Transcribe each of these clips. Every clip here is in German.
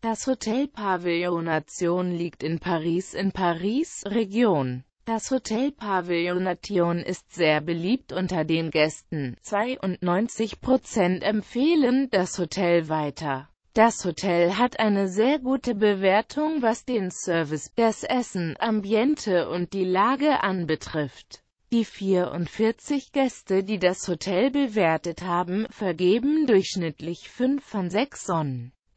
Das Hotel Pavillon Nation liegt in Paris in Paris, Region. Das Hotel Pavillon Nation ist sehr beliebt unter den Gästen. 92% empfehlen das Hotel weiter. Das Hotel hat eine sehr gute Bewertung, was den Service, das Essen, Ambiente und die Lage anbetrifft. Die 44 Gäste, die das Hotel bewertet haben, vergeben durchschnittlich 5 von 6 Sonnen.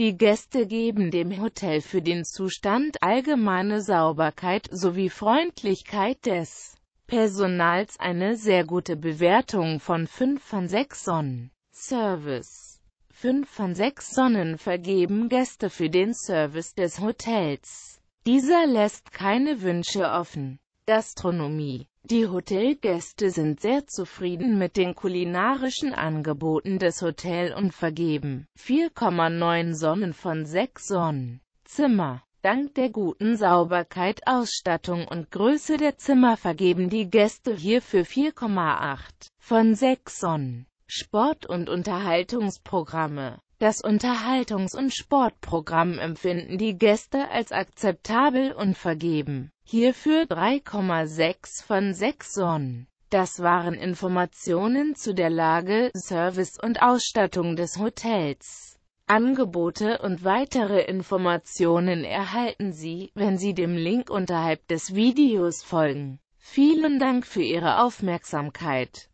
die Gäste geben dem Hotel für den Zustand allgemeine Sauberkeit sowie Freundlichkeit des Personals eine sehr gute Bewertung von 5 von 6 Sonnen. Service 5 von 6 Sonnen vergeben Gäste für den Service des Hotels. Dieser lässt keine Wünsche offen. Gastronomie die Hotelgäste sind sehr zufrieden mit den kulinarischen Angeboten des Hotels und vergeben 4,9 Sonnen von 6 Sonnen. Zimmer Dank der guten Sauberkeit, Ausstattung und Größe der Zimmer vergeben die Gäste hierfür 4,8 von 6 Sonnen. Sport- und Unterhaltungsprogramme das Unterhaltungs- und Sportprogramm empfinden die Gäste als akzeptabel und vergeben hierfür 3,6 von 6 Sonnen. Das waren Informationen zu der Lage, Service und Ausstattung des Hotels. Angebote und weitere Informationen erhalten Sie, wenn Sie dem Link unterhalb des Videos folgen. Vielen Dank für Ihre Aufmerksamkeit.